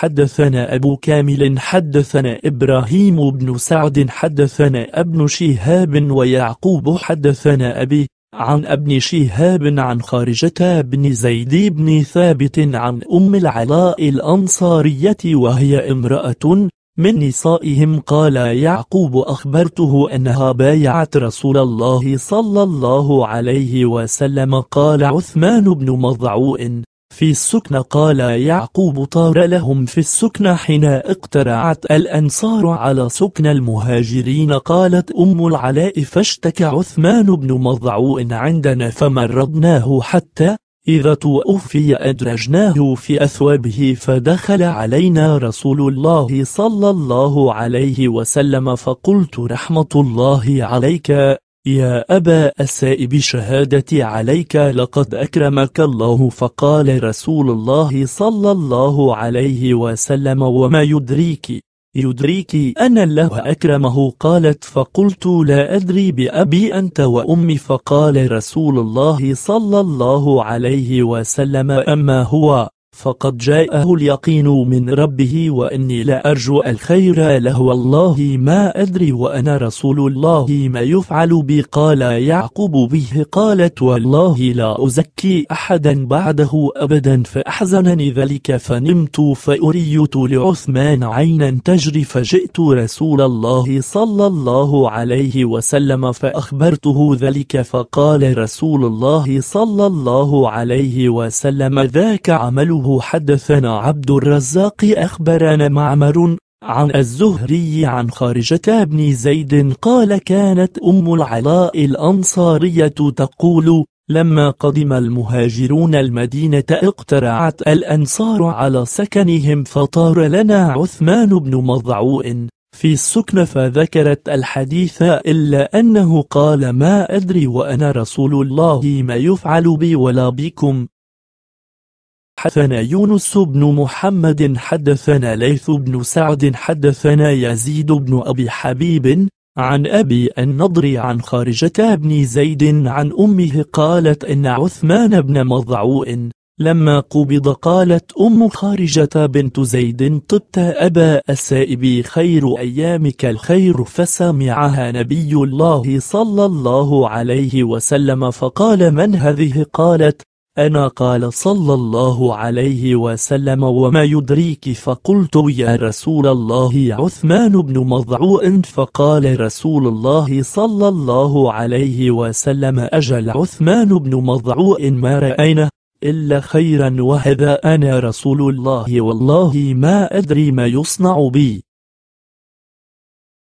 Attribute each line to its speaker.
Speaker 1: حدثنا أبو كامل حدثنا إبراهيم بن سعد حدثنا ابن شهاب ويعقوب حدثنا أبي عن ابن شهاب عن خارجة بن زيد بن ثابت عن أم العلاء الأنصارية وهي امرأة من نسائهم قال يعقوب أخبرته أنها بايعت رسول الله صلى الله عليه وسلم قال عثمان بن مضعوء في السكنة قال يعقوب طار لهم في السكنة حين اقترعت الأنصار على سكن المهاجرين قالت أم العلاء فاشتكى عثمان بن مضعو عندنا فمرضناه حتى إذا توفي أدرجناه في أثوابه فدخل علينا رسول الله صلى الله عليه وسلم فقلت رحمة الله عليك يا أبا السائب شهادتي عليك لقد أكرمك الله فقال رسول الله صلى الله عليه وسلم وما يدريك يدريك أن الله أكرمه قالت فقلت لا أدري بأبي أنت وأمي فقال رسول الله صلى الله عليه وسلم أما هو فقد جاءه اليقين من ربه وإني لا أرجو الخير له والله ما أدري وأنا رسول الله ما يفعل بي قال يعقوب به قالت والله لا أزكي أحدا بعده أبدا فأحزنني ذلك فنمت فأريت لعثمان عينا تجري فجئت رسول الله صلى الله عليه وسلم فأخبرته ذلك فقال رسول الله صلى الله عليه وسلم ذاك عمله حدثنا عبد الرزاق أخبرنا معمر عن الزهري عن خارجة بن زيد قال كانت أم العلاء الأنصارية تقول لما قدم المهاجرون المدينة اقترعت الأنصار على سكنهم فطار لنا عثمان بن مضعوء في السكن فذكرت الحديث إلا أنه قال ما أدري وأنا رسول الله ما يفعل بي ولا بكم حدثنا يونس بن محمد حدثنا ليث بن سعد حدثنا يزيد بن أبي حبيب عن أبي النضر عن خارجة بن زيد عن أمه قالت إن عثمان بن مضعوء لما قبض قالت أم خارجة بنت زيد طبت أبا السائب خير أيامك الخير فسمعها نبي الله صلى الله عليه وسلم فقال من هذه قالت أنا قال صلى الله عليه وسلم وما يدريك فقلت يا رسول الله عثمان بن مضعوء فقال رسول الله صلى الله عليه وسلم أجل عثمان بن مضعوء ما رأينا إلا خيرا وهذا أنا رسول الله والله ما أدري ما يصنع بي